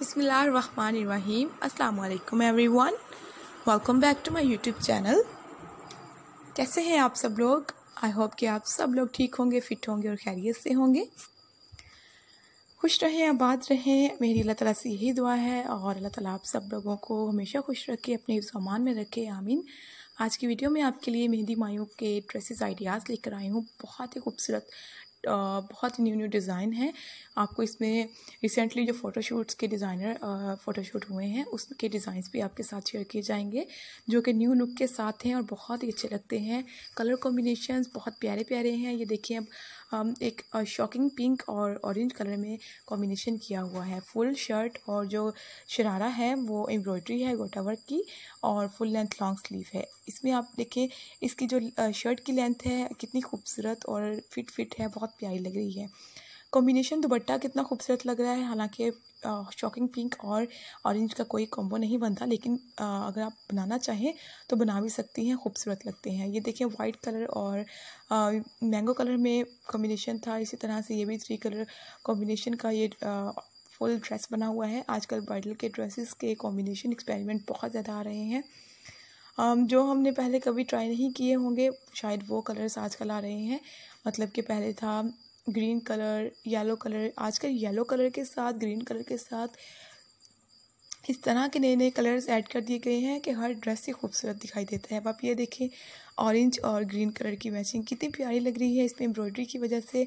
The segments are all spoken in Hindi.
Bismillahirrahmanirrahim. Assalamu everyone welcome back to my YouTube channel कैसे हैं आप सब लोग आई होप कि आप सब लोग ठीक होंगे फिट होंगे और खैरियत से होंगे खुश रहें आबाद रहें मेरी अल्लाह ताला से यही दुआ है और अल्लाह ताला आप सब लोगों को हमेशा खुश रखे अपने सामान में रखे आमीन आज की वीडियो में आपके लिए मेहंदी मायूब के ड्रेसेस आइडियाज़ लेकर आई हूँ बहुत ही खूबसूरत बहुत ही न्यू न्यू डिज़ाइन है आपको इसमें रिसेंटली जो फ़ोटोशूट्स के डिज़ाइनर फ़ोटोशूट हुए हैं उसके डिज़ाइंस भी आपके साथ शेयर किए जाएंगे जो कि न्यू लुक के साथ हैं और बहुत ही अच्छे लगते हैं कलर कॉम्बिनेशन बहुत प्यारे प्यारे हैं ये देखिए अब अम एक शॉकिंग पिंक और ऑरेंज कलर में कॉम्बिनेशन किया हुआ है फुल शर्ट और जो शरारा है वो एम्ब्रॉयडरी है गोटा वर्क की और फुल लेंथ लॉन्ग स्लीव है इसमें आप देखें इसकी जो शर्ट की लेंथ है कितनी खूबसूरत और फिट फिट है बहुत प्यारी लग रही है कॉम्बिनेशन दुबट्टा कितना खूबसूरत लग रहा है हालांकि शॉकिंग पिंक और ऑरेंज का कोई कॉम्बो नहीं बनता लेकिन आ, अगर आप बनाना चाहें तो बना भी सकती हैं खूबसूरत लगते हैं ये देखिए वाइट कलर और मैंगो कलर में कॉम्बिनेशन था इसी तरह से ये भी थ्री कलर कॉम्बिनेशन का ये आ, फुल ड्रेस बना हुआ है आजकल ब्राइडल के ड्रेसेस के कॉम्बिनेशन एक्सपेरिमेंट बहुत ज़्यादा आ रहे हैं um, जो हमने पहले कभी ट्राई नहीं किए होंगे शायद वो कलर्स आजकल आ रहे हैं मतलब कि पहले था ग्रीन कलर येलो कलर आजकल येलो कलर के साथ ग्रीन कलर के साथ इस तरह के नए नए कलर्स ऐड कर दिए गए हैं कि हर ड्रेस ही खूबसूरत दिखाई देता है अब आप ये देखें ऑरेंज और ग्रीन कलर की मैचिंग कितनी प्यारी लग रही है इसमें एम्ब्रॉयडरी की वजह से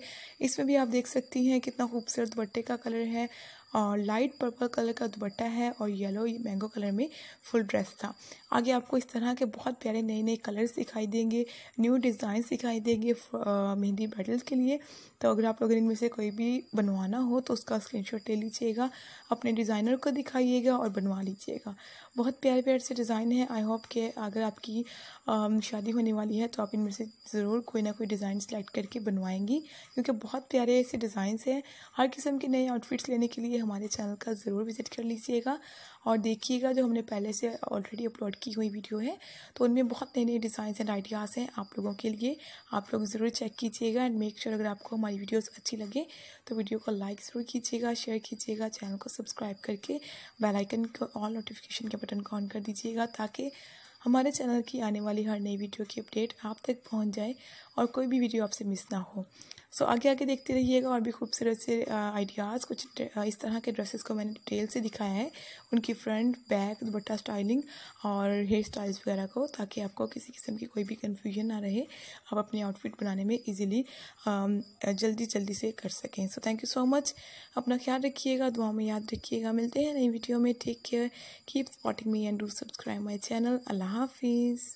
इसमें भी आप देख सकती हैं कितना खूबसूरत दुपट्टे का कलर है और लाइट पर्पल कलर का दुपट्टा है और येलो मैंगो कलर में फुल ड्रेस था आगे आपको इस तरह के बहुत प्यारे नए नए कलर्स दिखाई देंगे न्यू डिज़ाइन दिखाई देंगे मेहंदी बैटल्स के लिए तो अगर आप लोग इनमें से कोई भी बनवाना हो तो उसका स्क्रीनशॉट ले लीजिएगा अपने डिज़ाइनर को दिखाइएगा और बनवा लीजिएगा बहुत प्यारे प्यारे से डिज़ाइन है आई होप के अगर आपकी शादी होने वाली है तो आप इनमें से ज़रूर कोई ना कोई डिज़ाइन सेलेक्ट करके बनवाएंगी क्योंकि बहुत प्यारे ऐसे डिज़ाइंस हैं हर किस्म के नए आउटफिट्स लेने के लिए हमारे चैनल का ज़रूर विज़िट कर लीजिएगा और देखिएगा जो हमने पहले से ऑलरेडी अपलोड की हुई वीडियो है तो उनमें बहुत नए नए डिज़ाइन एंड आइडियाज़ हैं आप लोगों के लिए आप लोग ज़रूर चेक कीजिएगा एंड मेक श्योर अगर आपको हमारी वीडियोज़ अच्छी लगे तो वीडियो को लाइक ज़रूर कीजिएगा शेयर कीजिएगा चैनल को सब्सक्राइब करके बेलाइकन को ऑल नोटिफिकेशन के बटन को ऑन कर दीजिएगा ताकि हमारे चैनल की आने वाली हर नई वीडियो की अपडेट आप तक पहुंच जाए और कोई भी वीडियो आपसे मिस ना हो सो आगे आगे देखते रहिएगा और भी खूबसूरत से आइडियाज़ कुछ इस तरह के ड्रेसेस को मैंने डिटेल से दिखाया है उनकी फ्रंट बैक दुपट्टा स्टाइलिंग और हेयर स्टाइल्स वगैरह को ताकि आपको किसी किस्म की कोई भी कन्फ्यूजन ना रहे आप अपने आउटफिट बनाने में ईजिली जल्दी जल्दी से कर सकें so thank you so much अपना ख्याल रखिएगा दुआ में याद रखिएगा मिलते हैं नई वीडियो में take care keep spotting me and do subscribe my channel अल्लाह हाफिज़